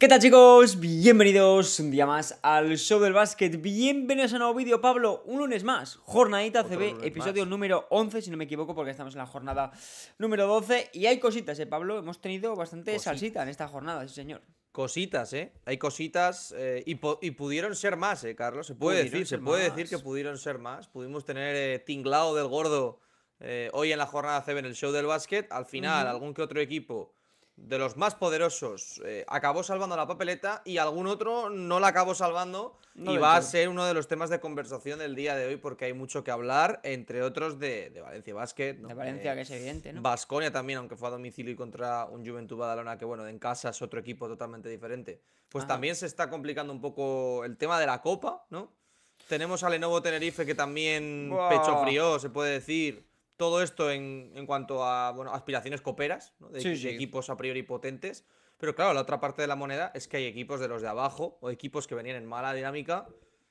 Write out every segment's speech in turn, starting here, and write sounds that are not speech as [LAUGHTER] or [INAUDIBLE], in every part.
¿Qué tal chicos? Bienvenidos un día más al show del básquet. Bienvenidos a un nuevo vídeo, Pablo. Un lunes más. Jornadita CB, episodio número 11, si no me equivoco, porque estamos en la jornada número 12. Y hay cositas, ¿eh, Pablo? Hemos tenido bastante salsita en esta jornada, sí, señor. Cositas, ¿eh? Hay cositas eh, y, pudieron ser más, ¿eh, Carlos? Se puede decir, se puede decir que pudieron ser más. Pudimos tener eh, tinglado del gordo eh, hoy en la jornada CB en el show del básquet. Al final, algún que otro equipo de los más poderosos eh, acabó salvando la papeleta y algún otro no la acabó salvando y va a ser uno de los temas de conversación del día de hoy porque hay mucho que hablar, entre otros de, Valencia Basket. De Valencia, que es evidente, ¿no? también, aunque fue a domicilio y contra un Juventud Badalona que, bueno, en casa es otro equipo totalmente diferente. Pues también se está complicando un poco el tema de la Copa, ¿no? Tenemos a Lenovo Tenerife que también pecho frío, se puede decir todo esto en, en cuanto a bueno, aspiraciones coperas, ¿no? de, equipos a priori potentes. Pero claro, la otra parte de la moneda es que hay equipos de los de abajo o equipos que venían en mala dinámica,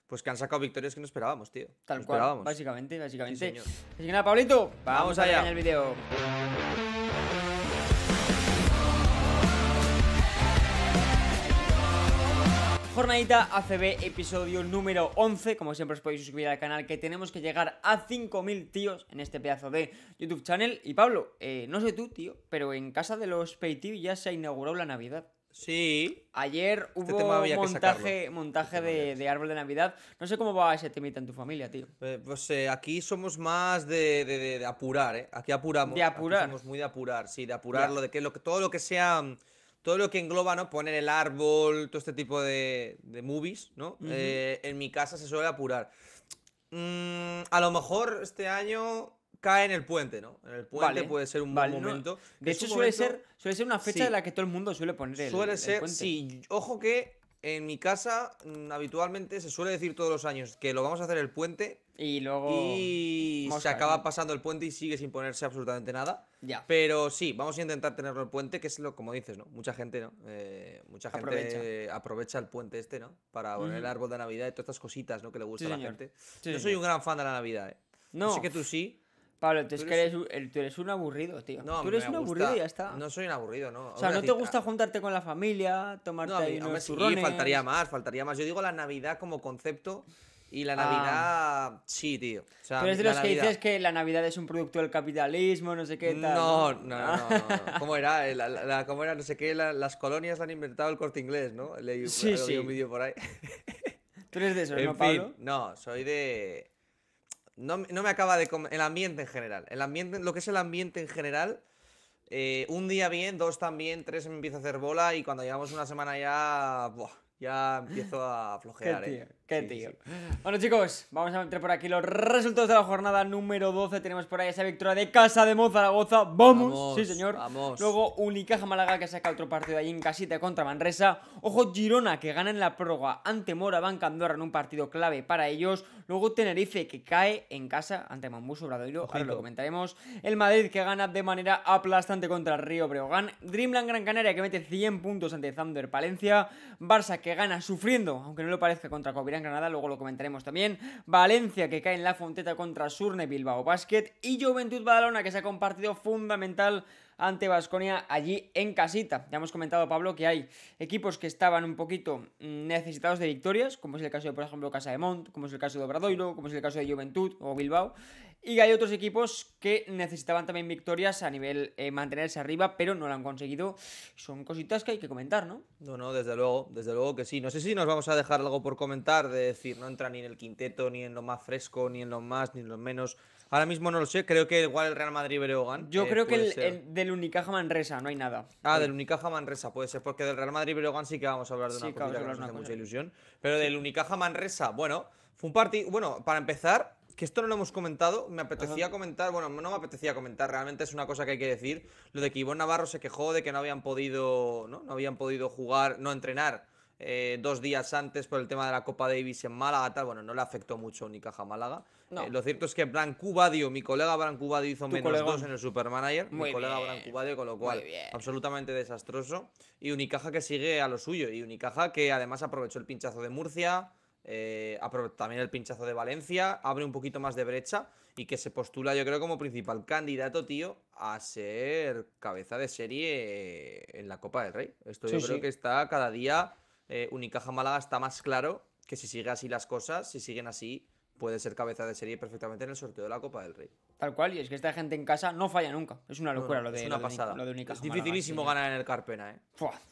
pues que han sacado victorias que no esperábamos, tío. Tal cual, básicamente, básicamente. señor. Así que nada, Pablito, vamos, allá. en el video. Jornadita ACB, episodio número 11. Como siempre os podéis suscribir al canal que tenemos que llegar a 5.000 tíos en este pedazo de YouTube Channel. Y Pablo, eh, no sé tú, tío, pero en casa de los PayTV ya se ha inaugurado la Navidad. Sí. Ayer este hubo un montaje, este de, árbol de Navidad. No sé cómo va ese temita en tu familia, tío. Eh, pues eh, aquí somos más de, apurar, ¿eh? Aquí apuramos. De apurar. somos muy de apurar, sí, de apurar lo de que todo lo que sea mm, todo lo que engloba, ¿no? Poner el árbol, todo este tipo de, movies, ¿no? Eh, en mi casa se suele apurar. Mm, a lo mejor este año cae en el puente, ¿no? En el puente puede ser un buen momento. de hecho, suele, ser, suele ser una fecha de la que todo el mundo suele poner el Suele ser, sí. Ojo que en mi casa, mm, habitualmente se suele decir todos los años que lo vamos a hacer el puente. Y luego. Y se acaba pasando el puente y sigue sin ponerse absolutamente nada. Ya. Pero sí, vamos a intentar tenerlo el puente, que es lo como dices, ¿no? Mucha gente, ¿no? Eh, mucha gente aprovecha. el puente este, ¿no? Para poner el árbol de Navidad y todas estas cositas, ¿no? Que le gusta a la gente. Yo soy un gran fan de la Navidad, ¿eh? No. sé que tú sí. Pablo, tú, eres, tú eres un aburrido, tío. tú eres un aburrido y ya está. No soy un aburrido, ¿no? O sea, no te gusta juntarte con la familia, tomarte no, no, No ahí unos faltaría más, faltaría más. Yo digo la Navidad como concepto y la ah. Navidad, sí, tío. ¿Tú eres de los que dices que la Navidad es un producto del capitalismo, no sé qué tal. No, no, no. Ah. ¿Cómo era? Eh, ¿Cómo era? No sé qué. las colonias han inventado el corte inglés, ¿no? Leí sí, sí. un vídeo por ahí. [LAUGHS] Tú eres de esos, ¿no, Pablo? no, soy de no, me acaba de... El ambiente en general. El ambiente, lo que es el ambiente en general... Eh, un día bien, dos también, tres me empiezo a hacer bola y cuando llevamos una semana ya... ya empiezo a [LAUGHS] flojear. ¿eh? Qué tío. Bueno, chicos, vamos a meter por aquí los resultados de la jornada número 12. Tenemos por ahí esa victoria de Casa de Mozaragoza. ¡Vamos! vamos sí, señor. Vamos. Luego Unicaja Málaga que saca otro partido Allí en casita contra Manresa. Ojo, Girona que gana en la prórroga ante Mora Moraván Andorra en un partido clave para ellos. Luego Tenerife que cae en casa ante Mambuso Obradoiro, ahora lo comentaremos. El Madrid que gana de manera aplastante contra Río Breogán. Dreamland Gran Canaria que mete 100 puntos ante Thunder Palencia. Barça que gana sufriendo, aunque no lo parezca, contra Covirán Granada, luego lo comentaremos también. Valencia que cae en la Fonteta contra Surne Bilbao Basket. Y Juventud Badalona que se ha compartido fundamental ante Vasconia allí en casita. Ya hemos comentado, Pablo, que hay equipos que estaban un poquito mm, necesitados de victorias, como es el caso de, por ejemplo, Casa de Mont, como es el caso de Obradoiro, como es el caso de Juventud o Bilbao, y hay otros equipos que necesitaban también victorias a nivel eh, mantenerse arriba, pero no lo han conseguido. Son cositas que hay que comentar, ¿no? No, no, desde luego, desde luego que sí. No sé si nos vamos a dejar algo por comentar, de decir, no entra ni en el quinteto, ni en lo más fresco, ni en lo más, ni en lo menos. Ahora mismo no lo sé, creo que igual el Real Madrid Breogán. Yo eh, creo que el, del Unicaja Manresa, no hay nada. Ah, del Unicaja Manresa, puede ser, porque del Real Madrid Breogán sí que vamos a hablar de una cosa que nos hace mucha ilusión. Pero del Unicaja Manresa, bueno, fue un partido. Bueno, para empezar, que esto no lo hemos comentado, me apetecía comentar, bueno, no me apetecía comentar, realmente es una cosa que hay que decir, lo de que Ivonne Navarro se quejó de que no habían podido, ¿no? No habían podido jugar, no entrenar eh, dos días antes por el tema de la Copa Davis en Málaga, bueno, no le afectó mucho a Unicaja Málaga. Eh, lo cierto es que Bran Cubadio mi colega Bran Cubadio hizo menos dos en el Supermanager, mi colega Bran Cubadio, con lo cual absolutamente desastroso. Y Unicaja que sigue a lo suyo, y Unicaja que además aprovechó el pinchazo de Murcia, eh, también el pinchazo de Valencia abre un poquito más de brecha y que se postula, yo creo, como principal candidato, tío, a ser cabeza de serie en la Copa del Rey. Esto yo creo que está cada día. Eh, Unicaja Málaga está más claro que si siguen así las cosas, si siguen así, puede ser cabeza de serie perfectamente en el sorteo de la Copa del Rey. Tal cual, y es que esta gente en casa no falla nunca. Es una locura lo de. Es una pasada. lo es dificilísimo ganar en el Carpena, ¿eh?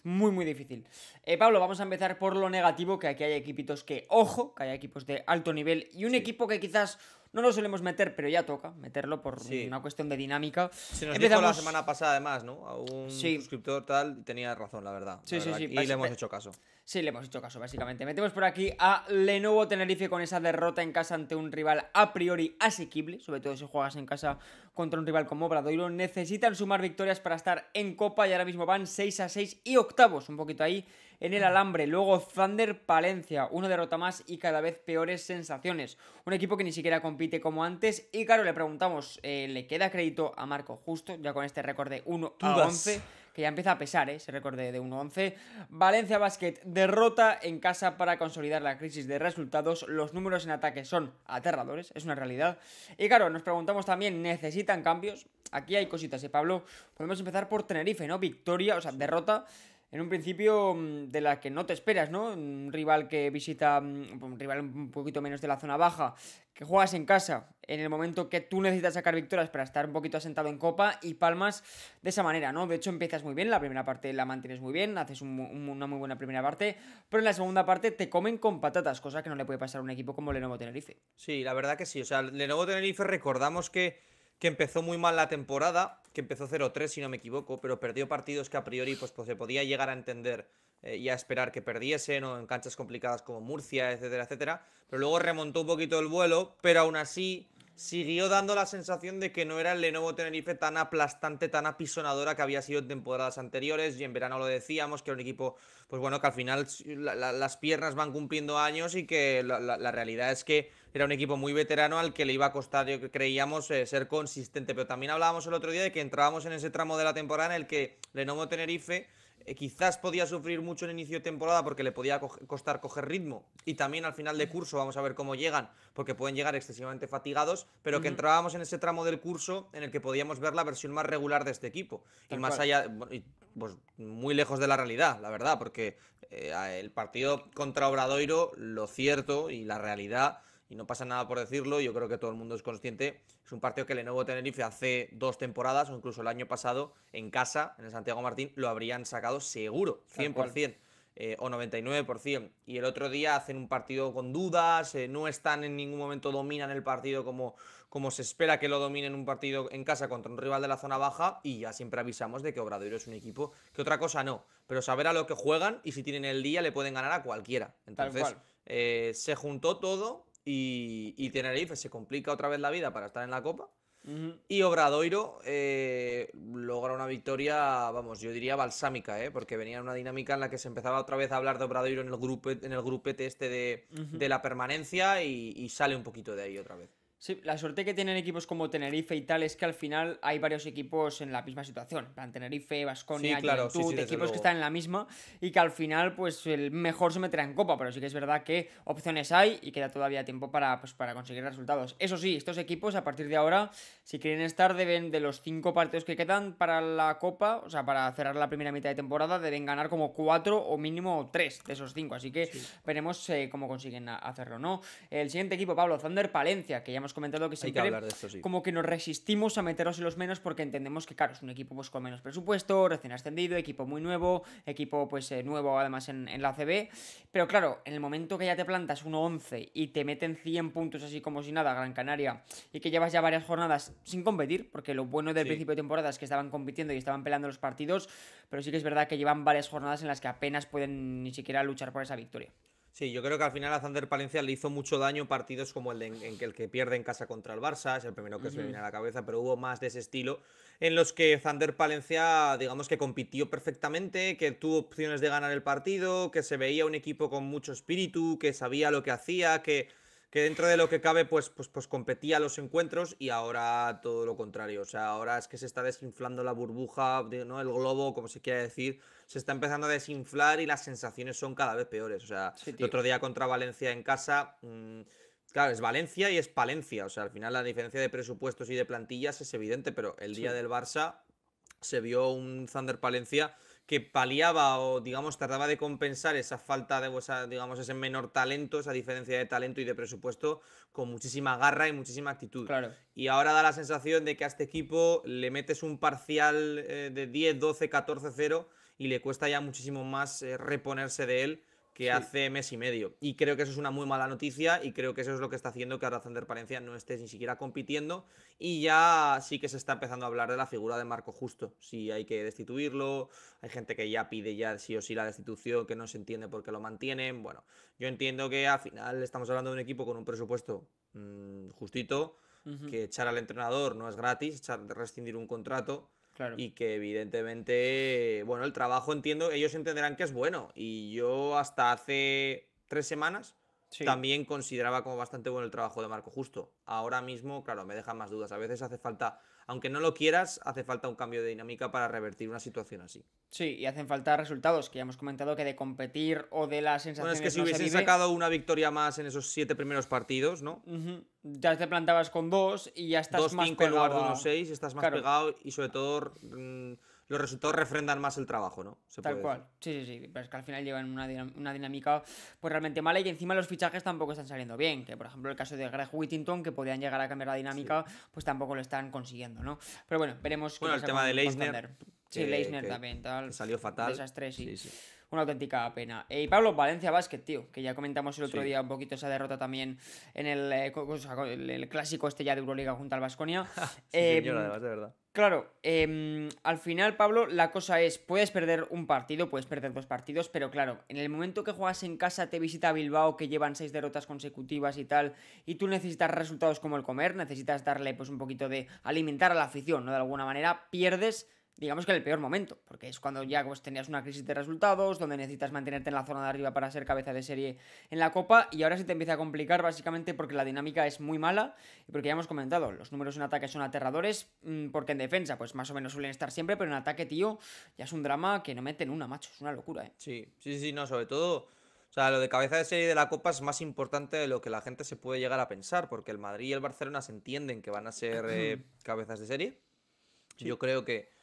muy, muy difícil. Eh, Pablo, vamos a empezar por lo negativo: que aquí hay equipitos que, ojo, que hay equipos de alto nivel y un equipo que quizás no lo solemos meter, pero ya toca meterlo por una cuestión de dinámica. Se nos Empezamos... la semana pasada, además, ¿no? A un suscriptor tal tenía razón, la verdad. Sí, sí, sí. Y le hemos hecho caso sí le hemos hecho caso, básicamente. Metemos por aquí a Lenovo Tenerife con esa derrota en casa ante un rival a priori asequible, sobre todo si juegas en casa contra un rival como Bradoiro. Necesitan sumar victorias para estar en Copa y ahora mismo van 6 a 6 y octavos, un poquito ahí en el alambre. Luego Thunder Palencia, una derrota más y cada vez peores sensaciones. Un equipo que ni siquiera compite como antes. Y claro, le preguntamos, eh, ¿le queda crédito a Marco Justo ya con este récord de 1 a 11? que ya empieza a pesar, ¿eh? se recorde de 1-11. Valencia Basket derrota en casa para consolidar la crisis de resultados. Los números en ataque son aterradores, es una realidad. Y claro, nos preguntamos también, ¿necesitan cambios? Aquí hay cositas, ¿eh, Pablo? Podemos empezar por Tenerife, ¿no? Victoria, o sea, derrota en un principio mm, de la que no te esperas, ¿no? Un rival que visita, mm, un rival un poquito menos de la zona baja, que juegas en casa, en el momento que tú necesitas sacar victorias para estar un poquito asentado en copa y palmas de esa manera, ¿no? De hecho empiezas muy bien, la primera parte la mantienes muy bien, haces una muy buena primera parte, pero en la segunda parte te comen con patatas, cosa que no le puede pasar a un equipo como Lenovo Tenerife. Sí, la verdad que sí, o sea, Lenovo Tenerife recordamos que que empezó muy mal la temporada, que empezó 0-3 si no me equivoco, pero perdió partidos que a priori pues, pues se podía llegar a entender eh, y a esperar que perdiesen o en canchas complicadas como Murcia, etcétera, etcétera. Pero luego remontó un poquito el vuelo, pero aún así siguió dando la sensación de que no era el Lenovo Tenerife tan aplastante, tan apisonadora que había sido en temporadas anteriores. Y en verano lo decíamos, que era un equipo, pues bueno, que al final las piernas van cumpliendo años y que la realidad es que era un equipo muy veterano al que le iba a costar, yo creíamos, eh, ser consistente. Pero también hablábamos el otro día de que entrábamos en ese tramo de la temporada en el que Lenovo Tenerife eh, quizás podía sufrir mucho en inicio de temporada porque le podía costar coger ritmo. Y también al final de curso, vamos a ver cómo llegan, porque pueden llegar excesivamente fatigados, pero que entrábamos en ese tramo del curso en el que podíamos ver la versión más regular de este equipo. y más allá, pues muy lejos de la realidad, la verdad, porque eh, el partido contra Obradoiro, lo cierto y la realidad y no pasa nada por decirlo, yo creo que todo el mundo es consciente, es un partido que Lenovo Tenerife hace dos temporadas o incluso el año pasado en casa, en el Santiago Martín, lo habrían sacado seguro, 100%. Eh, o 99%. Y el otro día hacen un partido con dudas, eh, no están en ningún momento, dominan el partido como, como se espera que lo dominen un partido en casa contra un rival de la zona baja. Y ya siempre avisamos de que Obrador es un equipo que otra cosa no, pero saber a lo que juegan y si tienen el día le pueden ganar a cualquiera. Entonces eh, se juntó todo y, Tenerife se complica otra vez la vida para estar en la Copa. Y Obradoiro eh, logra una victoria, vamos, yo diría balsámica, ¿eh? porque venía una dinámica en la que se empezaba otra vez a hablar de Obradoiro en el, grupo en el grupete este de, la permanencia y sale un poquito de ahí otra vez. Sí, la suerte que tienen equipos como Tenerife y tal es que al final hay varios equipos en la misma situación. Tenerife, Vasconia, sí, claro, equipos que están en la misma y que al final, pues el mejor se meterá en copa. Pero sí que es verdad que opciones hay y queda todavía tiempo para, pues, para conseguir resultados. Eso sí, estos equipos a partir de ahora, si quieren estar, deben de los cinco partidos que quedan para la copa, o sea, para cerrar la primera mitad de temporada, deben ganar como cuatro o mínimo tres de esos cinco. Así que veremos eh, cómo consiguen hacerlo, ¿no? El siguiente equipo, Pablo Zander Palencia, que ya hemos comentado que siempre que como que nos resistimos a meteros en los menos porque entendemos que, claro, es un equipo pues, con menos presupuesto, recién ascendido, equipo muy nuevo, equipo pues eh, nuevo además en, la CB. Pero claro, en el momento que ya te plantas 1-11 y te meten 100 puntos así como si nada, Gran Canaria, y que llevas ya varias jornadas sin competir, porque lo bueno del principio de temporada es que estaban compitiendo y estaban peleando los partidos, pero sí que es verdad que llevan varias jornadas en las que apenas pueden ni siquiera luchar por esa victoria. Sí, yo creo que al final a Zander Palencia le hizo mucho daño partidos como el, en, el que pierde en casa contra el Barça, es el primero que se me viene a la cabeza, pero hubo más de ese estilo, en los que Zander Palencia, digamos que compitió perfectamente, que tuvo opciones de ganar el partido, que se veía un equipo con mucho espíritu, que sabía lo que hacía, que que dentro de lo que cabe, pues, pues, pues competía los encuentros y ahora todo lo contrario. O sea, ahora es que se está desinflando la burbuja, ¿no? El globo, como se quiere decir, se está empezando a desinflar y las sensaciones son cada vez peores. O sea, el otro día contra Valencia en casa. Mm, claro, es Valencia y es Palencia. O sea, al final la diferencia de presupuestos y de plantillas es evidente, pero el día del Barça se vio un Thunder Palencia que paliaba o, digamos, tardaba de compensar esa falta de, digamos, ese menor talento, esa diferencia de talento y de presupuesto con muchísima garra y muchísima actitud. Y ahora da la sensación de que a este equipo le metes un parcial eh, de 10, 12, 14, 0 y le cuesta ya muchísimo más eh, reponerse de él que hace mes y medio. Y creo que eso es una muy mala noticia y creo que eso es lo que está haciendo que razón de Palencia no esté ni siquiera compitiendo y ya sí que se está empezando a hablar de la figura de Marco Justo, si hay que destituirlo, hay gente que ya pide ya sí o sí la destitución, que no se entiende por qué lo mantienen. Bueno, yo entiendo que al final estamos hablando de un equipo con un presupuesto mm, justito que echar al entrenador no es gratis, echar, rescindir un contrato. Claro. Y que evidentemente, bueno, el trabajo entiendo, ellos entenderán que es bueno. Y yo hasta hace tres semanas también consideraba como bastante bueno el trabajo de Marco Justo. Ahora mismo, claro, me dejan más dudas. A veces hace falta, aunque no lo quieras, hace falta un cambio de dinámica para revertir una situación así. Sí, y hacen falta resultados, que ya hemos comentado que de competir o de la sensación. Bueno, es que si hubiesen sacado una victoria más en esos siete primeros partidos, ¿no? ya te plantabas con dos y ya estás más cinco pegado. en lugar de unos seis, estás más pegado y sobre todo mm, los resultados refrendan más el trabajo, ¿no? Tal cual. Sí, sí, sí. Pero es que al final llevan una, una, dinámica pues realmente mala y encima los fichajes tampoco están saliendo bien. Que por ejemplo el caso de Greg Whittington, que podían llegar a cambiar la dinámica, pues tampoco lo están consiguiendo, ¿no? Pero bueno, veremos. Bueno, el tema de Leisner. Sí, Leisner también, tal. Salió fatal. Desastre, sí. sí, sí una auténtica pena. Eh, y Pablo Valencia básquet tío, que ya comentamos el otro día un poquito esa derrota también en eh, el, clásico este ya de Euroliga junto al Basconia. [LAUGHS] sí, eh, de verdad. Claro, em, al final, Pablo, la cosa es, puedes perder un partido, puedes perder dos partidos, pero claro, en el momento que juegas en casa te visita Bilbao, que llevan seis derrotas consecutivas y tal, y tú necesitas resultados como el comer, necesitas darle pues un poquito de alimentar a la afición, ¿no? De alguna manera, pierdes digamos que en el peor momento, porque es cuando ya pues, tenías una crisis de resultados, donde necesitas mantenerte en la zona de arriba para ser cabeza de serie en la Copa, y ahora se te empieza a complicar básicamente porque la dinámica es muy mala, y porque ya hemos comentado, los números en ataque son aterradores, mm, porque en defensa pues más o menos suelen estar siempre, pero en ataque, tío, ya es un drama que no meten una, macho, es una locura, ¿eh? Sí, sí, sí, no, sobre todo... O sea, lo de cabeza de serie de la Copa es más importante de lo que la gente se puede llegar a pensar, porque el Madrid y el Barcelona se entienden que van a ser eh, [CLEARS THROAT] cabezas de serie. Yo creo que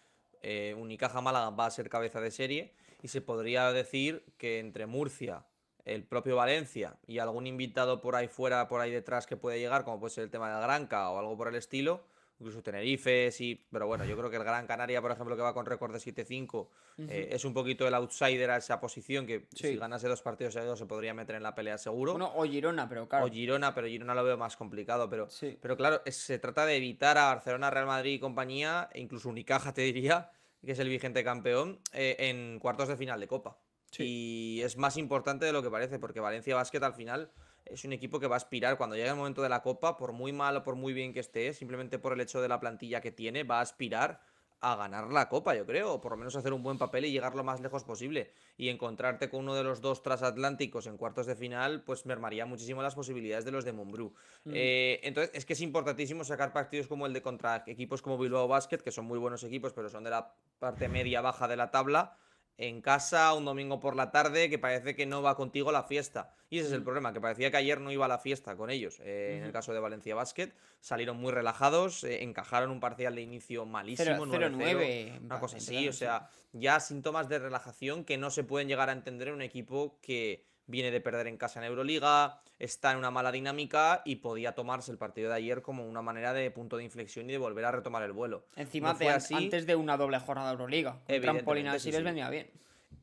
eh, Unicaja Málaga va a ser cabeza de serie y se podría decir que entre Murcia, el propio Valencia y algún invitado por ahí fuera, por ahí detrás que puede llegar, como puede ser el tema de la Granca o algo por el estilo, incluso Tenerife, sí, pero bueno, yo creo que el Gran Canaria, por ejemplo, que va con récord de 7-5, eh, es un poquito el outsider a esa posición que si ganase dos partidos se podría meter en la pelea seguro. Bueno, o Girona, pero claro. O Girona, pero Girona lo veo más complicado, pero, pero claro, se trata de evitar a Barcelona, Real Madrid y compañía, e incluso Unicaja te diría, que es el vigente campeón, eh, en cuartos de final de Copa. Y es más importante de lo que parece, porque Valencia Basket al final es un equipo que va a aspirar cuando llegue el momento de la Copa, por muy mal o por muy bien que esté, simplemente por el hecho de la plantilla que tiene, va a aspirar a ganar la Copa, yo creo, o por lo menos hacer un buen papel y llegar lo más lejos posible. Y encontrarte con uno de los dos transatlánticos en cuartos de final, pues mermaría muchísimo las posibilidades de los de Mumbrú. Mm. Eh, entonces, es que es importantísimo sacar partidos como el de contra equipos como Bilbao Basket, que son muy buenos equipos, pero son de la parte media-baja de la tabla en casa un domingo por la tarde que parece que no va contigo la fiesta. Y ese es el problema, que parecía que ayer no iba a la fiesta con ellos. Eh, en el caso de Valencia Basket, salieron muy relajados, eh, encajaron un parcial de inicio malísimo, 0-9. Una cosa así, o sea, ya síntomas de relajación que no se pueden llegar a entender en un equipo que viene de perder en casa en Euroliga, está en una mala dinámica y podía tomarse el partido de ayer como una manera de punto de inflexión y de volver a retomar el vuelo. Encima de así. antes de una doble jornada de Euroliga. Trampolina trampolín así les venía bien.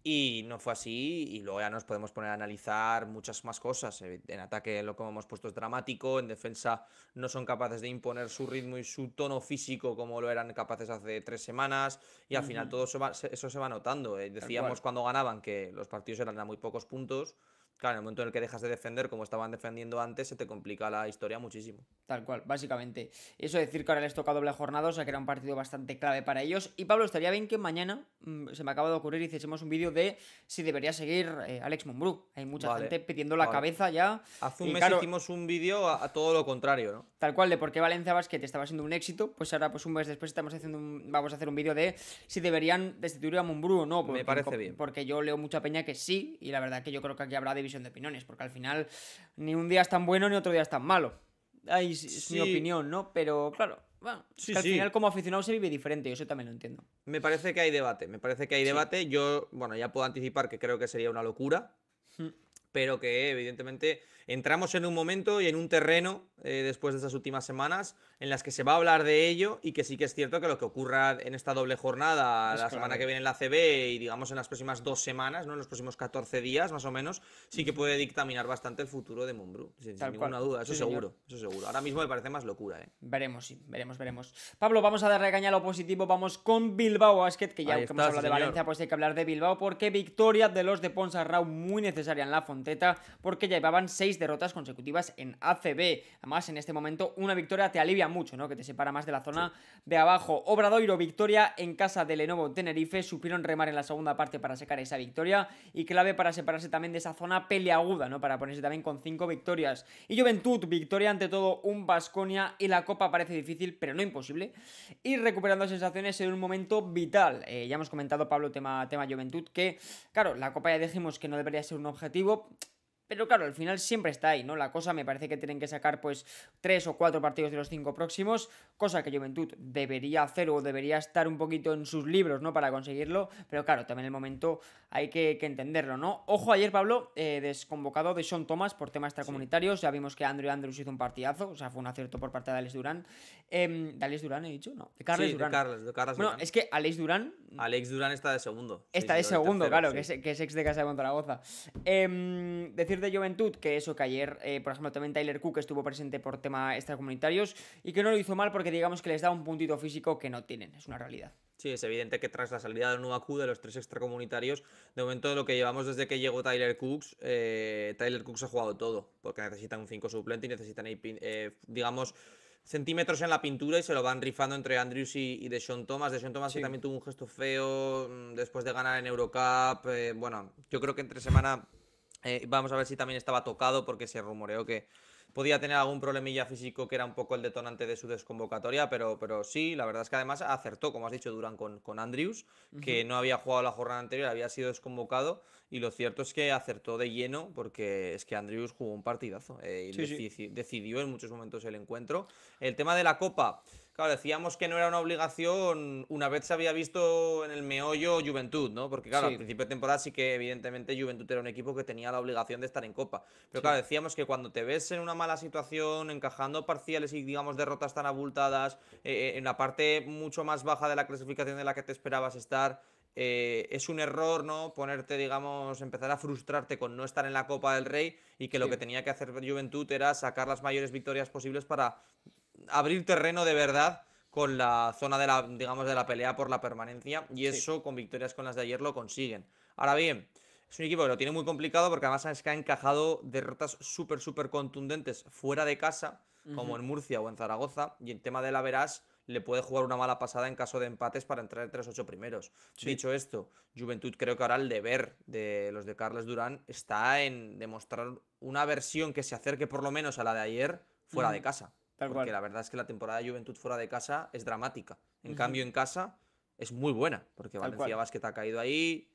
Y no fue así, y luego ya nos podemos poner a analizar muchas más cosas. Eh, en ataque, lo que hemos puesto es dramático, en defensa no son capaces de imponer su ritmo y su tono físico como lo eran capaces hace tres semanas, y al final todo eso, eso se va notando. Eh, decíamos cuando ganaban que los partidos eran a muy pocos puntos, Claro, en el momento en el que dejas de defender como estaban defendiendo antes, se te complica la historia muchísimo. Tal cual, básicamente. Eso de decir que ahora les toca doble jornada, o sea que era un partido bastante clave para ellos. Y Pablo, estaría bien que mañana, mm, se me acaba de ocurrir, hiciésemos un vídeo de si debería seguir eh, Alex Mumbrú. Hay mucha gente pidiendo la cabeza ya. Hace un mes hicimos un vídeo a, todo lo contrario, ¿no? Tal cual, de por qué Valencia Basket estaba siendo un éxito, pues ahora pues un mes después estamos haciendo vamos a hacer un vídeo de si deberían destituir a Mumbrú o no. me parece bien. Porque yo leo mucha peña que sí, y la verdad que yo creo que aquí habrá de de opiniones, porque al final ni un día es tan bueno ni otro día es tan malo. Ahí es mi opinión, ¿no? Pero claro, al final como aficionado se vive diferente, yo eso también lo entiendo. Me parece que hay debate, me parece que hay debate. Yo, bueno, ya puedo anticipar que creo que sería una locura. Mm pero que evidentemente entramos en un momento y en un terreno eh, después de esas últimas semanas en las que se va a hablar de ello y que sí que es cierto que lo que ocurra en esta doble jornada, la semana que viene en la CB y digamos en las próximas dos semanas, ¿no? en los próximos 14 días más o menos, sí que puede dictaminar bastante el futuro de Mumbrú, sin, ninguna duda, eso seguro, eso seguro. Ahora mismo me parece más locura. ¿eh? Veremos, sí, veremos, veremos. Pablo, vamos a darle caña lo positivo, vamos con Bilbao Basket, que ya hemos hablado de Valencia, pues hay que hablar de Bilbao porque victoria de los de Ponsarrao muy necesaria en la Fondación. Porque porque llevaban seis derrotas consecutivas en ACB. Además, en este momento una victoria te alivia mucho, ¿no? Que te separa más de la zona de abajo. Obradoiro, victoria en casa de Lenovo Tenerife. Supieron remar en la segunda parte para sacar esa victoria y clave para separarse también de esa zona peleaguda, ¿no? Para ponerse también con cinco victorias. Y Juventud, victoria ante todo un Basconia y la Copa parece difícil, pero no imposible. Y recuperando sensaciones en un momento vital. Eh, ya hemos comentado, Pablo, tema, tema Juventud, que, claro, la Copa ya dijimos que no debería ser un objetivo, pero claro, al final siempre está ahí, ¿no? La cosa me parece que tienen que sacar pues tres o cuatro partidos de los cinco próximos, cosa que Juventud debería hacer o debería estar un poquito en sus libros, ¿no? Para conseguirlo, pero claro, también el momento hay que, entenderlo, ¿no? Ojo, ayer Pablo, eh, desconvocado de Sean Thomas por temas extracomunitarios, ya vimos que Andrew Andrews hizo un partidazo, o sea, fue un acierto por parte de Alex Durán. Eh, Durán he dicho? No, de Carles Durán. bueno, es que Alex Durán... Alex Durán está de segundo. Está de segundo, claro, que, es, ex de Casa de Montaragoza. Eh, em, decir de Juventud que eso, que ayer, eh, por ejemplo, también Tyler Cook estuvo presente por tema extracomunitarios y que no lo hizo mal porque digamos que les da un puntito físico que no tienen, es una realidad. Sí, es evidente que tras la salida del nuevo Q de los tres extracomunitarios, de momento lo que llevamos desde que llegó Tyler Cooks, eh, Tyler Cooks ha jugado todo, porque necesitan un 5 suplente y necesitan, eh, digamos, centímetros en la pintura y se lo van rifando entre Andrews y, y Deshaun Thomas. Deshaun Thomas que también tuvo un gesto feo mm, después de ganar en Eurocup. bueno, yo creo que entre semana eh, vamos a ver si también estaba tocado porque se rumoreó que podía tener algún problemilla físico que era un poco el detonante de su desconvocatoria, pero, pero sí, la verdad es que además acertó, como has dicho Durán, con, con Andrews, que no había jugado la jornada anterior, había sido desconvocado, y lo cierto es que acertó de lleno porque es que Andrews jugó un partidazo eh, y decidió en muchos momentos el encuentro. El tema de la Copa... Claro, decíamos que no era una obligación una vez se había visto en el meollo Juventud, ¿no? Porque claro, al principio de temporada sí que evidentemente Juventud era un equipo que tenía la obligación de estar en Copa. Pero claro, decíamos que cuando te ves en una mala situación, encajando parciales y digamos derrotas tan abultadas, eh, eh, en la parte mucho más baja de la clasificación de la que te esperabas estar, eh, es un error, ¿no? Ponerte, digamos, empezar a frustrarte con no estar en la Copa del Rey y que lo que tenía que hacer Juventud era sacar las mayores victorias posibles para abrir terreno de verdad con la zona de la, digamos, de la pelea por la permanencia y eso con victorias con las de ayer lo consiguen. Ahora bien, es un equipo que lo tiene muy complicado porque además es que ha encajado derrotas súper, súper contundentes fuera de casa, como en Murcia o en Zaragoza, y el tema de la Verás le puede jugar una mala pasada en caso de empates para entrar entre los ocho primeros. Dicho esto, Juventud creo que ahora el deber de los de Carles Durán está en demostrar una versión que se acerque por lo menos a la de ayer fuera de casa porque la verdad es que la temporada de Juventud fuera de casa es dramática. En cambio, en casa es muy buena, porque Valencia Vázquez ha caído ahí,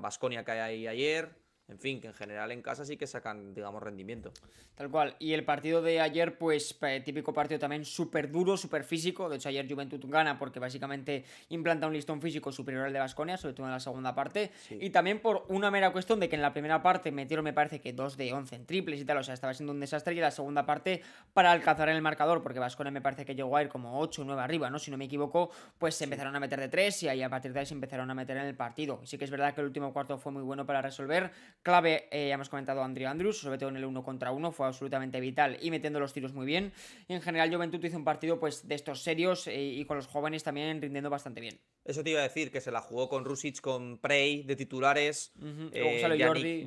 Vasconia eh, cae ahí ayer, en fin, que en general en casa sí que sacan, digamos, rendimiento. Tal cual. Y el partido de ayer, pues eh, típico partido también súper duro, súper físico. De hecho, ayer Juventud gana porque básicamente implanta un listón físico superior al de Vasconia, sobre todo en la segunda parte. Y también por una mera cuestión de que en la primera parte metieron, me parece que dos de 11 en triples y tal. O sea, estaba siendo un desastre. Y en la segunda parte, para alcanzar en el marcador, porque Vasconia me parece que llegó a ir como 8 o 9 arriba, ¿no? Si no me equivoco, pues se empezaron a meter de tres y ahí a partir de ahí se empezaron a meter en el partido. Sí que es verdad que el último cuarto fue muy bueno para resolver Clave, eh, ya hemos comentado a Andrew Andrews, sobre todo en el uno contra uno, fue absolutamente vital y metiendo los tiros muy bien. Y en general, Juventud hizo un partido pues, de estos serios eh, y, con los jóvenes también rindiendo bastante bien. Eso te iba a decir, que se la jugó con Rusic, con Prey, de titulares. Uh Jordi.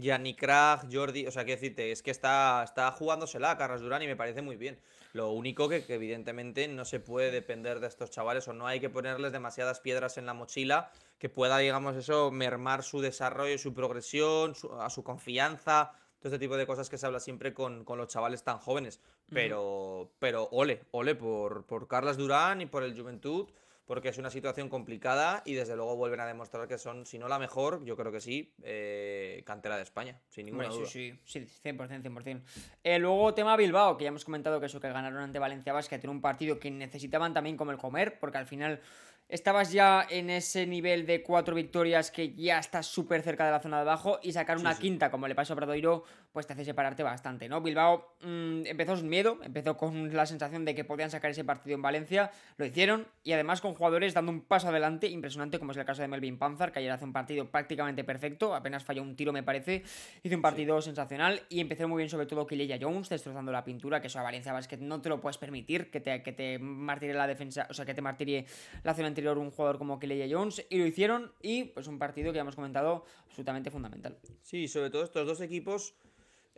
Jordi. O sea, qué decirte, es que está, está jugándosela a Carras Durán y me parece muy bien. Lo único que, evidentemente no se puede depender de estos chavales o no hay que ponerles demasiadas piedras en la mochila que pueda, digamos, eso mermar su desarrollo, su progresión, a su confianza, todo este tipo de cosas que se habla siempre con, los chavales tan jóvenes. Pero, pero ole, ole por, por Carlas Durán y por el Juventud porque es una situación complicada y desde luego vuelven a demostrar que son, si no la mejor, yo creo que sí, eh, cantera de España, sin ninguna duda. Sí, sí, sí, 100%, 100%. Eh, luego tema Bilbao, que ya hemos comentado que eso que ganaron ante Valencia Basket, tiene un partido que necesitaban también como el comer, porque al final estabas ya en ese nivel de cuatro victorias que ya estás súper cerca de la zona de abajo y sacar una quinta, como le pasó a Pradoiro, pues te hace separarte bastante, ¿no? Bilbao mm, empezó sin miedo, empezó con la sensación de que podían sacar ese partido en Valencia, lo hicieron y además con jugadores dando un paso adelante impresionante, como es el caso de Melvin Panzar, que ayer hace un partido prácticamente perfecto, apenas falló un tiro, me parece, hizo un partido sensacional y empezó muy bien, sobre todo Kileya Jones, destrozando la pintura, que eso a Valencia Basket no te lo puedes permitir, que te, que te martire la defensa, o sea, que te martirie la zona un jugador como Kelly Jones y lo hicieron y pues un partido que ya hemos comentado absolutamente fundamental. Sí, sobre todo estos dos equipos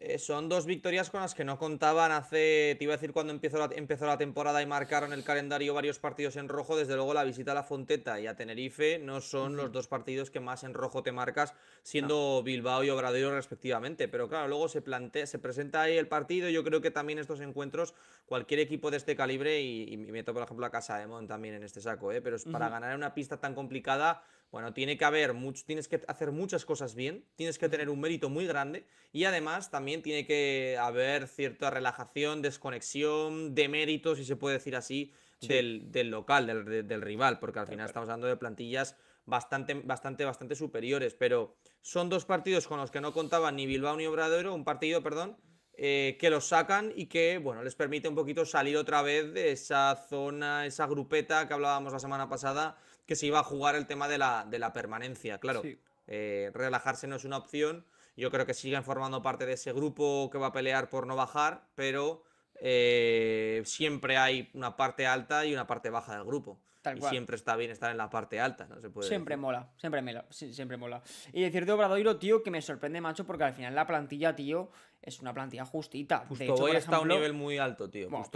eh, son dos victorias con las que no contaban hace, te iba a decir cuando empezó la, temporada y marcaron el calendario varios partidos en rojo, desde luego la visita a La Fonteta y a Tenerife no son los dos partidos que más en rojo te marcas, siendo Bilbao y Obradero respectivamente, pero claro, luego se, se presenta ahí el partido, yo creo que también estos encuentros, cualquier equipo de este calibre, y, meto por ejemplo a Casa de Mon también en este saco, ¿eh? pero es para ganar una pista tan complicada bueno, tiene que haber, mucho, tienes que hacer muchas cosas bien, tienes que tener un mérito muy grande y además también tiene que haber cierta relajación, desconexión, de méritos si se puede decir así, del, del, local, del, del, rival, porque al final estamos hablando de plantillas bastante, bastante, bastante superiores. Pero son dos partidos con los que no contaban ni Bilbao ni Obradero, un partido, perdón, eh, que los sacan y que, bueno, les permite un poquito salir otra vez de esa zona, esa grupeta que hablábamos la semana pasada que se iba a jugar el tema de la, de la permanencia. Claro, eh, relajarse no es una opción. Yo creo que siguen formando parte de ese grupo que va a pelear por no bajar, pero eh, siempre hay una parte alta y una parte baja del grupo. y siempre está bien estar en la parte alta, puede siempre mola, siempre mola, siempre mola. Y de Obradoiro, tío, que me sorprende, macho, porque al final la plantilla, tío, es una plantilla justita. Pustoboy está a un nivel muy alto, tío. Bueno,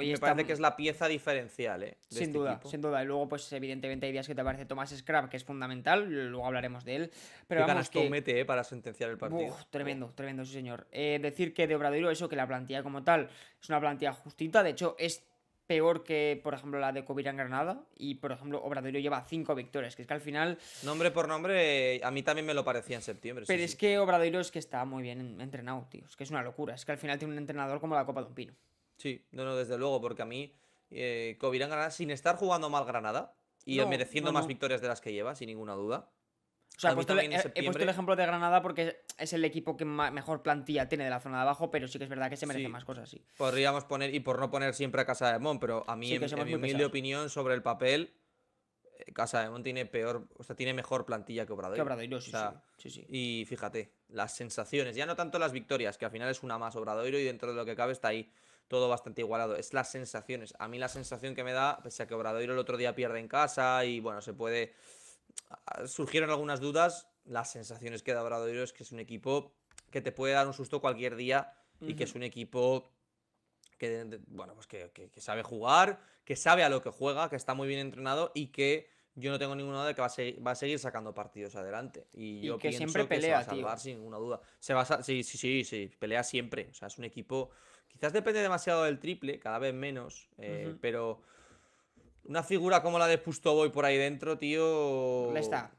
me parece que es la pieza diferencial, ¿eh? sin este duda, sin duda. Y luego, pues evidentemente hay días que te parece Tomás Scrap, que es fundamental, luego hablaremos de él. Pero Qué ganas que... mete, eh, Para sentenciar el partido. tremendo, tremendo, sí señor. Eh, decir que de Obradoiro, eso, que la plantilla como tal es una plantilla justita, de hecho es peor que, por ejemplo, la de Covirán Granada. Y, por ejemplo, Obradoiro lleva cinco victorias, que es que al final... Nombre por nombre, a mí también me lo parecía en septiembre. Pero es que Obradoiro es que está muy bien entrenado, tío. Es que es una locura. Es que al final tiene un entrenador como la Copa de un Pino. Sí, no, no, desde luego, porque a mí eh, Covirán Granada, sin estar jugando mal Granada y mereciendo más victorias de las que lleva, sin ninguna duda, o sea, he puesto, el, he puesto, el ejemplo de Granada porque es el equipo que mejor plantilla tiene de la zona de abajo, pero sí que es verdad que se merece más cosas, sí. Podríamos poner, y por no poner siempre a Casa de Mon, pero a mí, en, mi humilde opinión sobre el papel, eh, Casa de Mon tiene peor, o sea, tiene mejor plantilla que Obradoiro. Que sí, sí, sí, Y fíjate, las sensaciones, ya no tanto las victorias, que al final es una más Obradoiro y dentro de lo que cabe está ahí todo bastante igualado. Es las sensaciones. A mí la sensación que me da, pese a que Obradoiro el otro día pierde en casa y bueno, se puede surgieron algunas dudas. Las sensaciones que da Obradoiro es que es un equipo que te puede dar un susto cualquier día y que es un equipo que, bueno, pues que, que, sabe jugar, que sabe a lo que juega, que está muy bien entrenado y que yo no tengo ninguna duda de que va a, seguir, va a seguir sacando partidos adelante. Y, yo que pienso siempre pelea, que se va a salvar sin ninguna duda. Se va a, sí, sí, sí, pelea siempre. O sea, es un equipo. Quizás depende demasiado del triple, cada vez menos, eh, pero una figura como la de Pustoboy por ahí dentro, tío. Les da,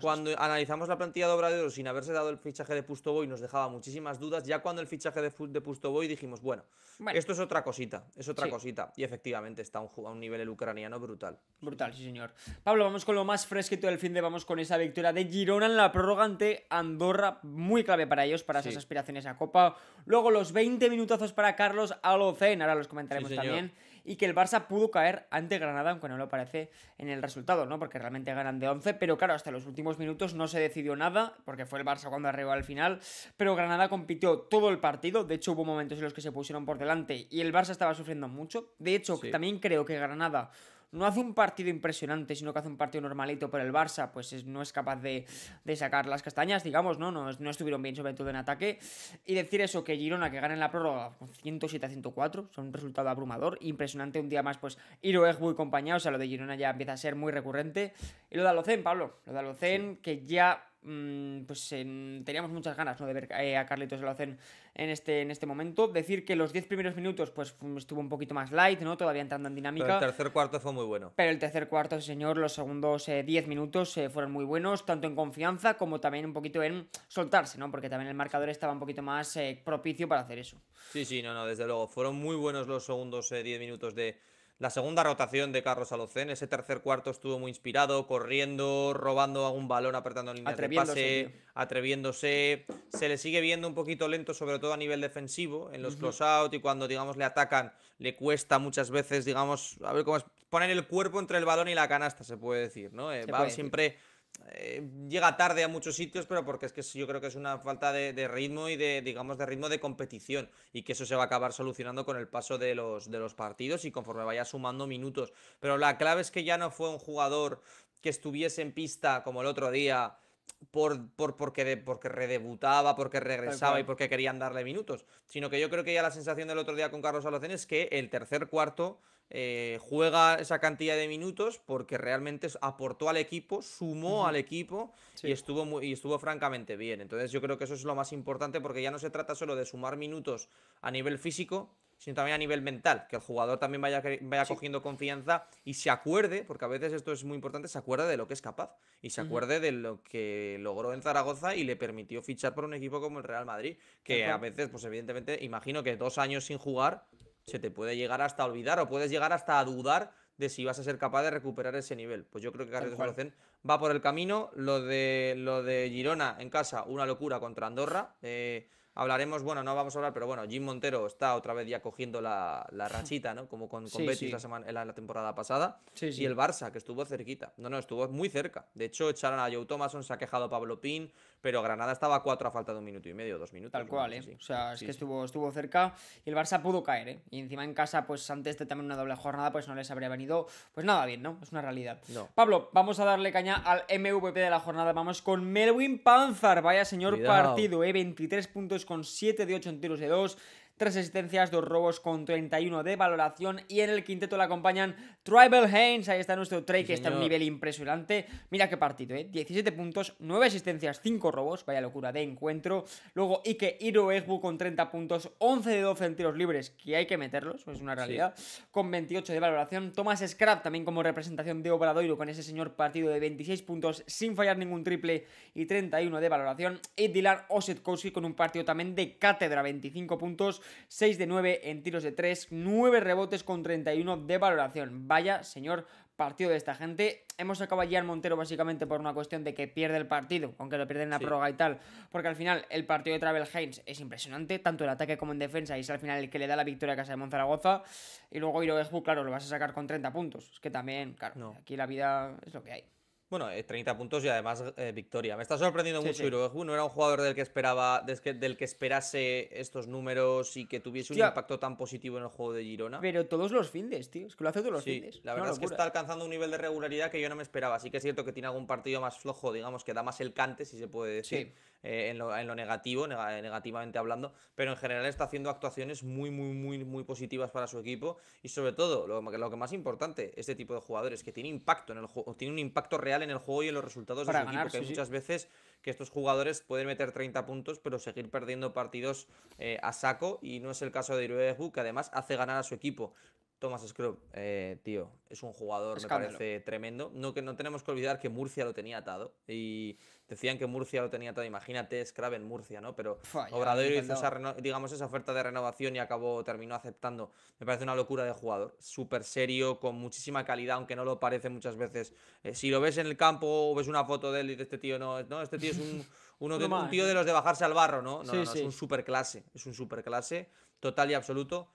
Cuando analizamos la plantilla de Obrador sin haberse dado el fichaje de Pustoboy, nos dejaba muchísimas dudas. Ya cuando el fichaje de, de Pustoboy dijimos, bueno, esto es otra cosita, es otra cosita. Y efectivamente está un, a un nivel ucraniano brutal. Brutal, sí, señor. Pablo, vamos con lo más fresquito del fin de vamos con esa victoria de Girona en la prórroga ante Andorra, muy clave para ellos, para esas aspiraciones a Copa. Luego los 20 minutazos para Carlos Alocen, ahora los comentaremos también y que el Barça pudo caer ante Granada, aunque no lo parece en el resultado, ¿no? Porque realmente ganan de 11, pero claro, hasta los últimos minutos no se decidió nada, porque fue el Barça cuando arribó al final, pero Granada compitió todo el partido, de hecho hubo momentos en los que se pusieron por delante y el Barça estaba sufriendo mucho, de hecho también creo que Granada no hace un partido impresionante, sino que hace un partido normalito, por el Barça pues no es capaz de, sacar las castañas, digamos, ¿no? ¿no? estuvieron bien, sobre todo en ataque. Y decir eso, que Girona, que gana en la prórroga 107 104, son un resultado abrumador, impresionante. Un día más, pues Iroegui muy y compañía, o sea, lo de Girona ya empieza a ser muy recurrente. Y lo de Alocen, Pablo, lo de Alocen, que ya Mm, pues teníamos muchas ganas de ver eh, a Carlitos lo hacen en este, en este momento. Decir que los 10 primeros minutos pues estuvo un poquito más light, ¿no? Todavía entrando en dinámica. Pero el tercer cuarto fue muy bueno. Pero el tercer cuarto, señor, los segundos 10 eh, minutos eh, fueron muy buenos, tanto en confianza como también un poquito en soltarse, ¿no? Porque también el marcador estaba un poquito más propicio para hacer eso. Sí, sí, no, no, desde luego. Fueron muy buenos los segundos 10 minutos de la segunda rotación de Carlos Alocen. Ese tercer cuarto estuvo muy inspirado, corriendo, robando algún balón, apretando líneas de pase, atreviéndose. Se le sigue viendo un poquito lento, sobre todo a nivel defensivo, en los close-out y cuando, digamos, le atacan, le cuesta muchas veces, digamos, a ver cómo es, poner el cuerpo entre el balón y la canasta, se puede decir, ¿no? Eh, va siempre... Eh, llega tarde a muchos sitios, pero porque es que yo creo que es una falta de, ritmo y de, digamos, de ritmo de competición y que eso se va a acabar solucionando con el paso de los, de los partidos y conforme vaya sumando minutos. Pero la clave es que ya no fue un jugador que estuviese en pista como el otro día por, por porque, redebutaba, porque regresaba y porque querían darle minutos, sino que yo creo que ya la sensación del otro día con Carlos Alonso es que el tercer cuarto eh, juega esa cantidad de minutos porque realmente aportó al equipo, sumó al equipo y, estuvo muy, y estuvo francamente bien. Entonces yo creo que eso es lo más importante porque ya no se trata solo de sumar minutos a nivel físico, sino también a nivel mental, que el jugador también vaya, vaya cogiendo confianza y se acuerde, porque a veces esto es muy importante, se acuerde de lo que es capaz y se acuerde de lo que logró en Zaragoza y le permitió fichar por un equipo como el Real Madrid, que a veces, pues evidentemente, imagino que dos años sin jugar se te puede llegar hasta olvidar o puedes llegar hasta a dudar de si vas a ser capaz de recuperar ese nivel. Pues yo creo que Carlos va por el camino. Lo de, lo de Girona en casa, una locura contra Andorra. Eh, hablaremos, bueno, no vamos a hablar, pero bueno, Jim Montero está otra vez ya cogiendo la, [LAUGHS] rachita, ¿no? Como con, Betis La, semana, la, temporada pasada. Sí, y el Barça, que estuvo cerquita. No, no, estuvo muy cerca. De hecho, echaron a Joe Thomason, se ha quejado Pablo Pin pero Granada estaba a cuatro a falta de un minuto y medio, dos minutos. Tal cual, ¿eh? O sea, es que Estuvo, estuvo cerca y el Barça pudo caer, ¿eh? Y encima en casa, pues antes de también una doble jornada, pues no les habría venido, pues nada bien, ¿no? Es una realidad. No. Pablo, vamos a darle caña al MVP de la jornada. Vamos con Melwin Panzar. Vaya señor partido, ¿eh? 23 puntos con 7 de 8 en tiros de dos. Tres asistencias, 2 robos con 31 de valoración y en el quinteto le acompañan Tribal Haynes, ahí está nuestro Trey que está en un nivel impresionante. Mira qué partido, ¿eh? 17 puntos, nueve asistencias, cinco robos, vaya locura de encuentro. Luego Ike Iroegbu con 30 puntos, 11 de 12 en tiros libres, que hay que meterlos, es una realidad, con 28 de valoración. Thomas Scrap también como representación de Obradoiro con ese señor partido de 26 puntos sin fallar ningún triple y 31 de valoración. Y Dylan Ossetkowski con un partido también de cátedra, 25 puntos, 6 de 9 en tiros de 3, 9 rebotes con 31 de valoración. Vaya, señor partido de esta gente. Hemos sacado a Gian Montero básicamente por una cuestión de que pierde el partido, aunque lo pierden en la prórroga y tal, porque al final el partido de Travel Haynes es impresionante, tanto en ataque como en defensa, y es al final el que le da la victoria a Casa de Monzaragoza. Y luego Iroescu, claro, lo vas a sacar con 30 puntos. Es que también, claro, aquí la vida es lo que hay. Bueno, 30 eh, puntos y además eh, victoria. Me está sorprendiendo mucho sí. No era un jugador del que esperaba, del que esperase estos números y que tuviese un impacto tan positivo en el juego de Girona. Pero todos los fines, tío. Es que lo hace todos los sí, La verdad es que está alcanzando un nivel de regularidad que yo no me esperaba. Así que es cierto que tiene algún partido más flojo, digamos, que da más el cante, si se puede decir, eh, en, lo, negativo, negativamente hablando. Pero en general está haciendo actuaciones muy, muy, muy, muy positivas para su equipo. Y sobre todo, lo, lo que más importante, este tipo de jugadores, que tiene impacto en el juego, tiene un impacto real en el juego y en los resultados de su equipo, que hay muchas veces que estos jugadores pueden meter 30 puntos, pero seguir perdiendo partidos eh, a saco, y no es el caso de Iruegu, que además hace ganar a su equipo. Thomas Scrub, eh, tío, es un jugador, me parece tremendo. No, que no tenemos que olvidar que Murcia lo tenía atado. Y decían que Murcia lo tenía atado. Imagínate, Scrub en Murcia, ¿no? Pero Obrador hizo esa, digamos, esa oferta de renovación y acabó, terminó aceptando. Me parece una locura de jugador. Súper serio, con muchísima calidad, aunque no lo parece muchas veces. Eh, si lo ves en el campo o ves una foto de él y de este tío, no, no, este tío es un, [LAUGHS] uno tío de los de bajarse al barro, ¿no? No, no, es un super clase. Es un super clase total y absoluto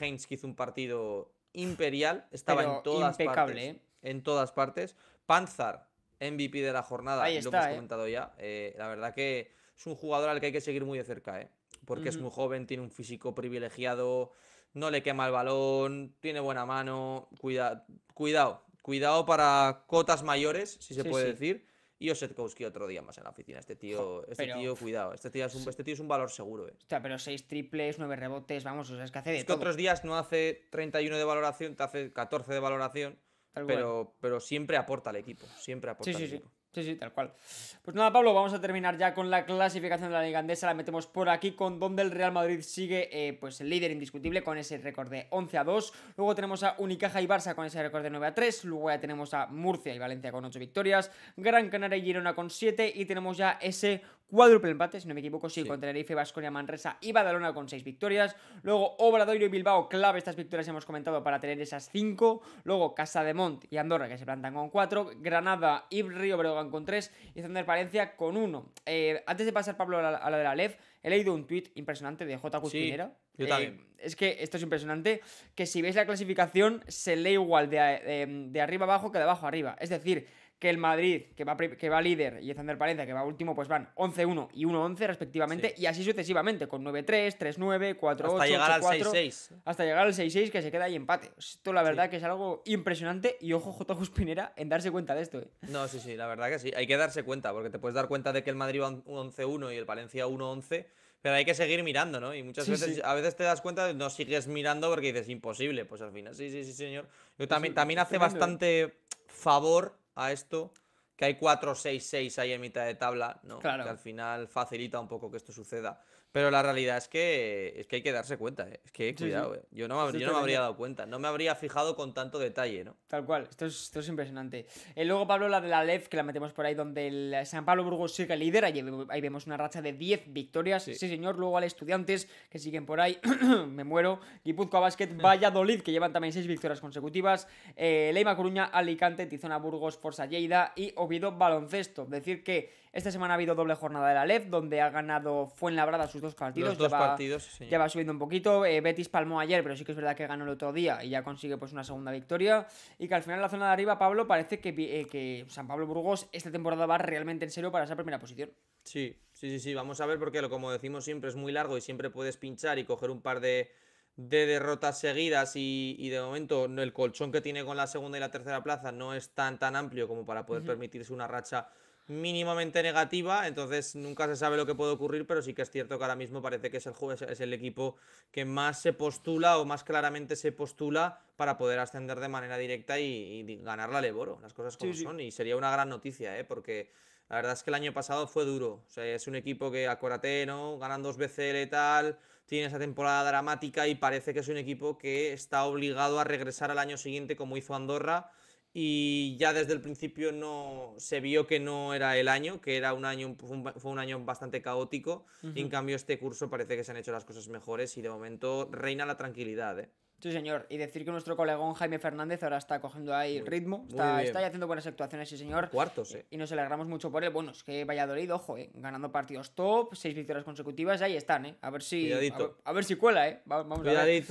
Haynes que hizo un partido imperial, estaba en todas partes. ¿eh? En todas partes. Panzar, MVP de la jornada, lo hemos ¿eh? comentado ya. Eh, la verdad que es un jugador al que hay que seguir muy de cerca, ¿eh? porque es muy joven, tiene un físico privilegiado, no le quema el balón, tiene buena mano. Cuidado, cuidado para cotas mayores, si se puede decir y Osetkowski otro día más en la oficina. Este tío, este tío, cuidado, este tío, es un, este tío es un valor seguro, eh. O sea, pero seis triples, nueve rebotes, vamos, o es que hace de Es que otros días no hace 31 de valoración, te hace 14 de valoración, pero, pero siempre aporta al equipo, siempre aporta al equipo. Sí, sí, tal cual. Pues nada, Pablo, vamos a terminar ya con la clasificación de la Liga Andesa. La metemos por aquí, con donde el Real Madrid sigue eh, pues el líder indiscutible con ese récord de 11 a 2. Luego tenemos a Unicaja y Barça con ese récord de 9 a 3. Luego ya tenemos a Murcia y Valencia con 8 victorias. Gran Canaria y Girona con 7. Y tenemos ya ese cuádruple empate, si no me equivoco, sí, con Tenerife, Vasconia, Manresa y Badalona con seis victorias. Luego Obradoiro y Bilbao, clave estas victorias hemos comentado para tener esas cinco. Luego Casa de Mont y Andorra que se plantan con cuatro. Granada y Río Breogán con tres. Y Zander Palencia con uno. Eh, antes de pasar, Pablo, a la, de la LEF, he leído un tuit impresionante de J. Cuspinera. yo también. Eh, es que esto es impresionante, que si veis la clasificación se lee igual de, de, eh, de arriba abajo que de abajo arriba. Es decir, que el Madrid, que va, que va líder, y el Zander Palencia, que va último, pues van 11-1 y 1-11 respectivamente, y así sucesivamente, con 9-3, 3-9, 4-8, hasta llegar al 6-6. Hasta llegar al 6-6, que se queda ahí empate. Esto la verdad que es algo impresionante, y ojo J. Pinera en darse cuenta de esto. ¿eh? No, sí, sí, la verdad que sí, hay que darse cuenta, porque te puedes dar cuenta de que el Madrid va 11-1 y el Palencia 1-11, pero hay que seguir mirando, ¿no? Y muchas veces, a veces te das cuenta, no sigues mirando porque dices imposible. Pues al final, sí, sí, sí, señor. Yo también, también hace ¿eh? bastante favor a esto, que hay 4-6-6 ahí en mitad de tabla, Que al final facilita un poco que esto suceda. Pero la realidad es que, es que hay que darse cuenta, ¿eh? es que cuidado, ¿eh? yo no, no me habría dado cuenta, no me habría fijado con tanto detalle, ¿no? Tal cual, esto es, esto es impresionante. Eh, luego Pablo, la de la LEF, que la metemos por ahí, donde el San Pablo Burgos sigue líder, ahí, vemos una racha de 10 victorias, sí. señor, luego al Estudiantes, que siguen por ahí, [COUGHS] me muero, Guipúzcoa Basket, Valladolid, que llevan también 6 victorias consecutivas, eh, Leima Coruña, Alicante, Tizona Burgos, Forza Lleida y Oviedo Baloncesto, decir que esta semana ha habido doble jornada de la LEF, donde ha ganado Fuenlabrada sus dos partidos. Los dos partidos, Ya va subiendo un poquito. Eh, Betis palmó ayer, pero sí que es verdad que ganó el otro día y ya consigue pues una segunda victoria. Y que al final la zona de arriba, Pablo, parece que, eh, San Pablo Burgos esta temporada va realmente en serio para esa primera posición. Sí, sí, sí, sí. Vamos a ver porque como decimos siempre es muy largo y siempre puedes pinchar y coger un par de, derrotas seguidas y, de momento el colchón que tiene con la segunda y la tercera plaza no es tan tan amplio como para poder permitirse una racha mínimamente negativa, entonces nunca se sabe lo que puede ocurrir, pero sí que es cierto que ahora mismo parece que es el, es el equipo que más se postula o más claramente se postula para poder ascender de manera directa y, y ganar la Leboro, las cosas como son, y sería una gran noticia, ¿eh? porque la verdad es que el año pasado fue duro, es un equipo que acuérdate, ¿no? ganan dos veces y tal, tiene esa temporada dramática y parece que es un equipo que está obligado a regresar al año siguiente como hizo Andorra, y ya desde el principio no se vio que no era el año, que era un año pues, fue un, año bastante caótico. en cambio este curso parece que se han hecho las cosas mejores y de momento reina la tranquilidad, ¿eh? Sí, señor. Y decir que nuestro colegón Jaime Fernández ahora está cogiendo ahí ritmo. Está, ahí haciendo buenas actuaciones, sí, señor. Cuartos, eh. Y, nos alegramos mucho por él. Bueno, es que dolido, ojo, eh, ganando partidos top, seis victorias consecutivas, ahí están, ¿eh? A ver si. A, ver, si cuela, ¿eh? vamos A ver.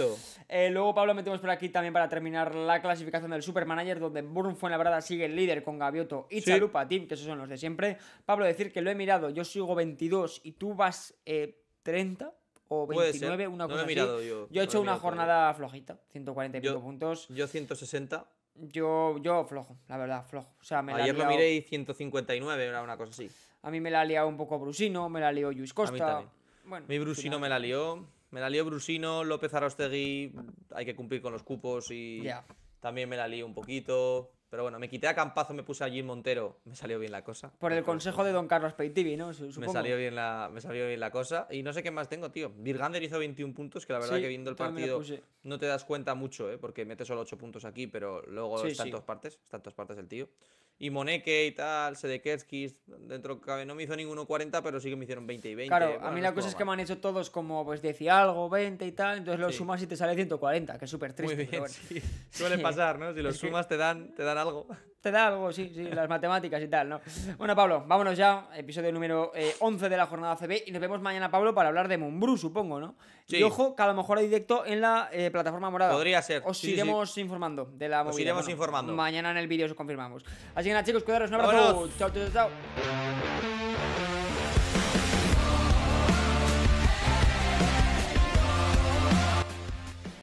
Eh, luego, Pablo, metemos por aquí también para terminar la clasificación del Supermanager, donde Burn verdad sigue el líder con Gavioto y sí. Chalupa que esos son los de siempre. Pablo, decir que lo he mirado, yo sigo 22 y tú vas 30. Eh, o 29, una cosa así. Yo, he hecho una jornada flojita, 140 puntos. Yo 160. Yo, yo flojo, la verdad, flojo. O me Ayer lo miré y 159 era una cosa así. A mí me la ha liado un poco Brusino, me la lió Luis Costa. A mí Mi Brusino me la lió. Me la lió Brusino, López Arostegui, hay que cumplir con los cupos y también me la lió un poquito. Pero bueno, me quité a Campazo, me puse a Jim Montero, me salió bien la cosa. Por el consejo de Don Carlos Peitivi, ¿no? Me salió, bien la, me salió bien la cosa. Y no sé qué más tengo, tío. Virgander hizo 21 puntos, que la verdad que viendo el partido no te das cuenta mucho, ¿eh? Porque mete solo 8 puntos aquí, pero luego está en dos partes, está en dos partes el tío y Moneke y tal, Sedekerskis, dentro cabe, no me hizo ninguno 40, pero sí que me hicieron 20 y 20. Claro, a mí la cosa es que me han hecho todos como pues decía algo, 20 y tal, entonces lo sumas y te sale 140, que es súper triste. Muy Suele [LAUGHS] pasar, ¿no? Si lo sumas te dan, te dan algo. Te da algo, sí, las matemáticas y tal, ¿no? Bueno, Pablo, vámonos ya. Episodio número 11 eh, de la jornada CB. Y nos vemos mañana, Pablo, para hablar de Mumbrú, supongo, ¿no? Sí. Y ojo, que a lo mejor hay directo en la eh, plataforma morada. Podría ser. Os iremos informando de la Os iremos informando. Mañana en el vídeo os confirmamos. Así que nada, chicos, cuidaros. Un abrazo. Chao, chao, chao.